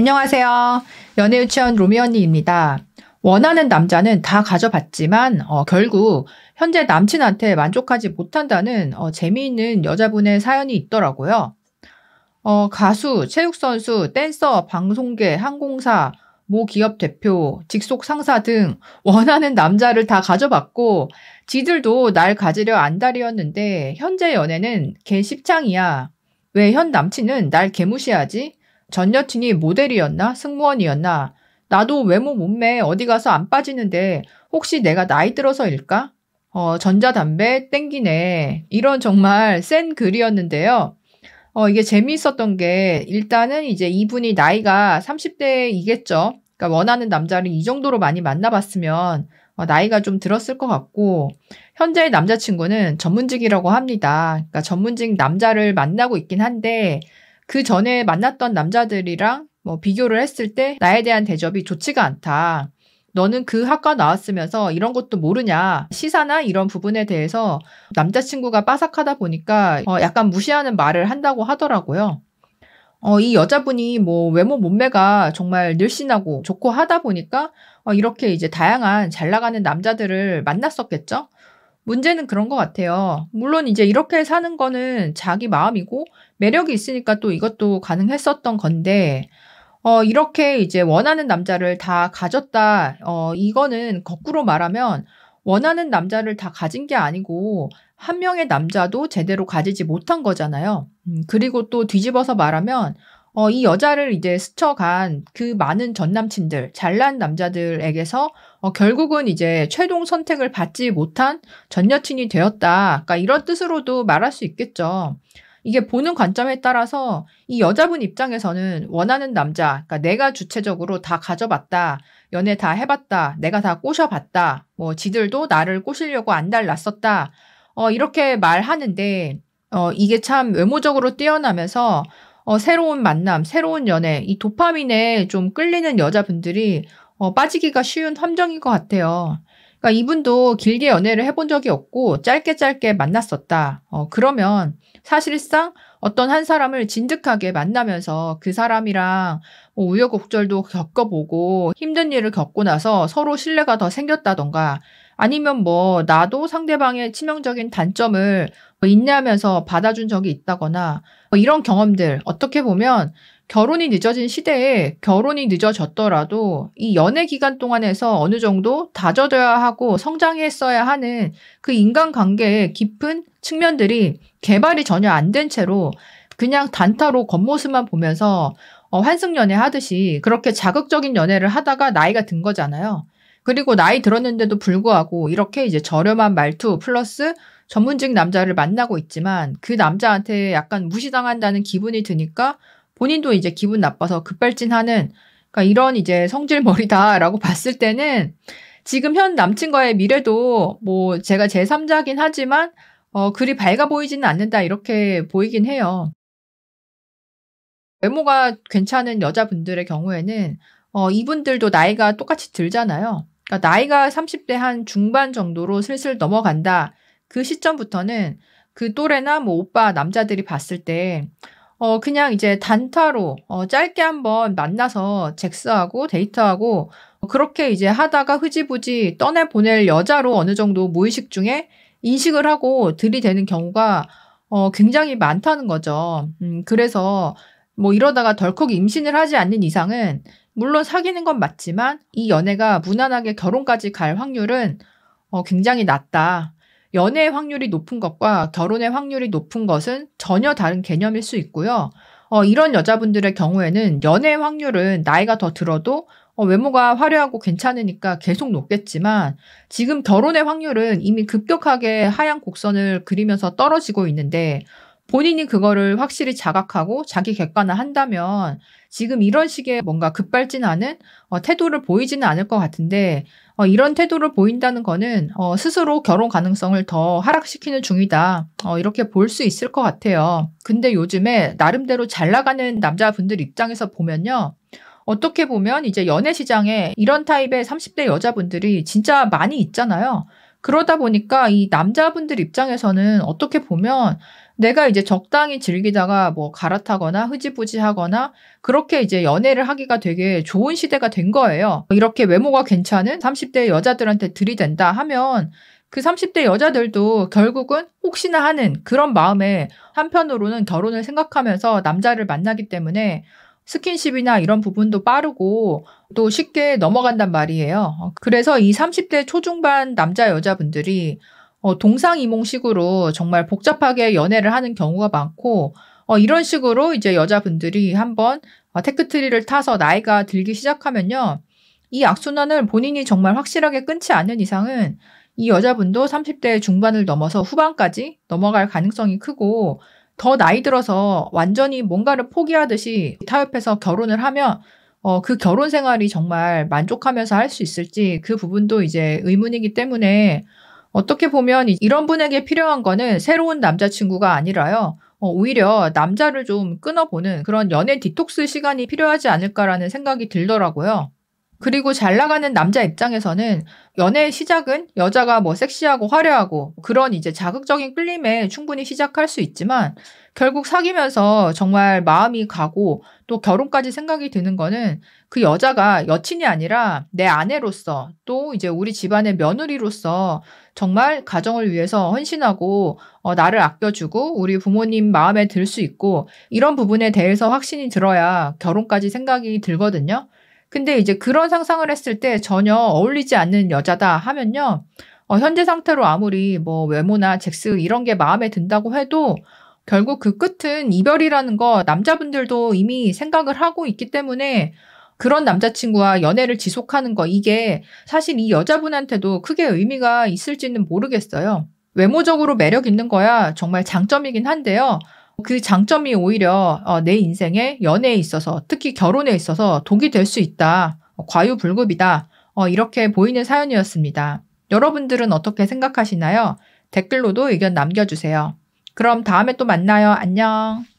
안녕하세요. 연애유치원 로미언니입니다. 원하는 남자는 다 가져봤지만 어, 결국 현재 남친한테 만족하지 못한다는 어, 재미있는 여자분의 사연이 있더라고요. 어, 가수, 체육선수, 댄서, 방송계, 항공사, 모 기업 대표, 직속 상사 등 원하는 남자를 다 가져봤고 지들도 날 가지려 안달이었는데 현재 연애는 개 십창이야. 왜 현 남친은 날 개무시하지? 전 여친이 모델이었나 승무원이었나 나도 외모 몸매 어디 가서 안 빠지는데 혹시 내가 나이 들어서일까? 어, 전자담배 땡기네. 이런 정말 센 글이었는데요. 어, 이게 재미있었던 게 일단은 이제 이분이 나이가 30대이겠죠. 그러니까 원하는 남자를 이 정도로 많이 만나봤으면 어, 나이가 좀 들었을 것 같고 현재의 남자친구는 전문직이라고 합니다. 그러니까 전문직 남자를 만나고 있긴 한데 그 전에 만났던 남자들이랑 뭐 비교를 했을 때 나에 대한 대접이 좋지가 않다. 너는 그 학과 나왔으면서 이런 것도 모르냐. 시사나 이런 부분에 대해서 남자친구가 빠삭하다 보니까 어 약간 무시하는 말을 한다고 하더라고요. 어, 이 여자분이 뭐 외모 몸매가 정말 늘씬하고 좋고 하다 보니까 어, 이렇게 이제 다양한 잘 나가는 남자들을 만났었겠죠? 문제는 그런 것 같아요. 물론 이제 이렇게 사는 거는 자기 마음이고 매력이 있으니까 또 이것도 가능했었던 건데, 어, 이렇게 이제 원하는 남자를 다 가졌다. 어, 이거는 거꾸로 말하면 원하는 남자를 다 가진 게 아니고 한 명의 남자도 제대로 가지지 못한 거잖아요. 음, 그리고 또 뒤집어서 말하면 어, 이 여자를 이제 스쳐간 그 많은 전 남친들, 잘난 남자들에게서 어, 결국은 이제 최종 선택을 받지 못한 전 여친이 되었다. 그러니까 이런 뜻으로도 말할 수 있겠죠. 이게 보는 관점에 따라서 이 여자분 입장에서는 원하는 남자, 그러니까 내가 주체적으로 다 가져봤다, 연애 다 해봤다, 내가 다 꼬셔봤다, 뭐 지들도 나를 꼬시려고 안달났었다, 어, 이렇게 말하는데, 어, 이게 참 외모적으로 뛰어나면서 어, 새로운 만남, 새로운 연애, 이 도파민에 좀 끌리는 여자분들이 어, 빠지기가 쉬운 함정인 것 같아요. 그러니까 이분도 길게 연애를 해본 적이 없고 짧게 짧게 만났었다. 어, 그러면 사실상 어떤 한 사람을 진득하게 만나면서 그 사람이랑 뭐 우여곡절도 겪어보고 힘든 일을 겪고 나서 서로 신뢰가 더 생겼다던가 아니면 뭐 나도 상대방의 치명적인 단점을 뭐 인내하면서 받아준 적이 있다거나 뭐 이런 경험들 어떻게 보면 결혼이 늦어진 시대에 결혼이 늦어졌더라도 이 연애 기간 동안에서 어느 정도 다져져야 하고 성장했어야 하는 그 인간관계의 깊은 측면들이 개발이 전혀 안 된 채로 그냥 단타로 겉모습만 보면서 어, 환승연애 하듯이 그렇게 자극적인 연애를 하다가 나이가 든 거잖아요. 그리고 나이 들었는데도 불구하고 이렇게 이제 저렴한 말투 플러스 전문직 남자를 만나고 있지만 그 남자한테 약간 무시당한다는 기분이 드니까 본인도 이제 기분 나빠서 급발진하는 그러니까 이런 이제 성질머리다라고 봤을 때는 지금 현 남친과의 미래도 뭐 제가 제3자긴 하지만 어, 그리 밝아 보이지는 않는다 이렇게 보이긴 해요. 외모가 괜찮은 여자분들의 경우에는 어, 이분들도 나이가 똑같이 들잖아요. 그러니까 나이가 30대 한 중반 정도로 슬슬 넘어간다. 그 시점부터는 그 또래나 뭐 오빠 남자들이 봤을 때 어, 그냥 이제 단타로, 어, 짧게 한번 만나서 잭스하고 데이트하고, 그렇게 이제 하다가 흐지부지 떠내보낼 여자로 어느 정도 무의식 중에 인식을 하고 들이대는 경우가, 어, 굉장히 많다는 거죠. 음, 그래서 뭐 이러다가 덜컥 임신을 하지 않는 이상은 물론 사귀는 건 맞지만 이 연애가 무난하게 결혼까지 갈 확률은 어, 굉장히 낮다. 연애의 확률이 높은 것과 결혼의 확률이 높은 것은 전혀 다른 개념일 수 있고요. 어, 이런 여자분들의 경우에는 연애의 확률은 나이가 더 들어도 어, 외모가 화려하고 괜찮으니까 계속 높겠지만 지금 결혼의 확률은 이미 급격하게 하향 곡선을 그리면서 떨어지고 있는데 본인이 그거를 확실히 자각하고 자기 객관화 한다면 지금 이런 식의 뭔가 급발진 않은 어, 태도를 보이지는 않을 것 같은데 어, 이런 태도를 보인다는 거는 어, 스스로 결혼 가능성을 더 하락시키는 중이다 어, 이렇게 볼 수 있을 것 같아요. 근데 요즘에 나름대로 잘 나가는 남자분들 입장에서 보면요. 어떻게 보면 이제 연애 시장에 이런 타입의 30대 여자분들이 진짜 많이 있잖아요. 그러다 보니까 이 남자분들 입장에서는 어떻게 보면 내가 이제 적당히 즐기다가 뭐 갈아타거나 흐지부지하거나 그렇게 이제 연애를 하기가 되게 좋은 시대가 된 거예요. 이렇게 외모가 괜찮은 30대 여자들한테 들이댄다 하면 그 30대 여자들도 결국은 혹시나 하는 그런 마음에 한편으로는 결혼을 생각하면서 남자를 만나기 때문에 스킨십이나 이런 부분도 빠르고 또 쉽게 넘어간단 말이에요. 그래서 이 30대 초중반 남자 여자분들이 어, 동상이몽식으로 정말 복잡하게 연애를 하는 경우가 많고 어, 이런 식으로 이제 여자분들이 한번 어, 테크트리를 타서 나이가 들기 시작하면요. 이 악순환을 본인이 정말 확실하게 끊지 않는 이상은 이 여자분도 30대 중반을 넘어서 후반까지 넘어갈 가능성이 크고 더 나이 들어서 완전히 뭔가를 포기하듯이 타협해서 결혼을 하면 어, 그 결혼 생활이 정말 만족하면서 할 수 있을지 그 부분도 이제 의문이기 때문에 어떻게 보면 이런 분에게 필요한 거는 새로운 남자친구가 아니라요. 어, 오히려 남자를 좀 끊어보는 그런 연애 디톡스 시간이 필요하지 않을까라는 생각이 들더라고요. 그리고 잘 나가는 남자 입장에서는 연애의 시작은 여자가 뭐 섹시하고 화려하고 그런 이제 자극적인 끌림에 충분히 시작할 수 있지만 결국 사귀면서 정말 마음이 가고 또 결혼까지 생각이 드는 거는 그 여자가 여친이 아니라 내 아내로서 또 이제 우리 집안의 며느리로서 정말 가정을 위해서 헌신하고 어, 나를 아껴주고 우리 부모님 마음에 들 수 있고 이런 부분에 대해서 확신이 들어야 결혼까지 생각이 들거든요. 근데 이제 그런 상상을 했을 때 전혀 어울리지 않는 여자다 하면요. 어, 현재 상태로 아무리 뭐 외모나 잭스 이런 게 마음에 든다고 해도 결국 그 끝은 이별이라는 거 남자분들도 이미 생각을 하고 있기 때문에 그런 남자친구와 연애를 지속하는 거 이게 사실 이 여자분한테도 크게 의미가 있을지는 모르겠어요. 외모적으로 매력 있는 거야 정말 장점이긴 한데요. 그 장점이 오히려 어, 내 인생에 연애에 있어서 특히 결혼에 있어서 독이 될 수 있다. 어, 과유불급이다. 어, 이렇게 보이는 사연이었습니다. 여러분들은 어떻게 생각하시나요? 댓글로도 의견 남겨주세요. 그럼 다음에 또 만나요. 안녕.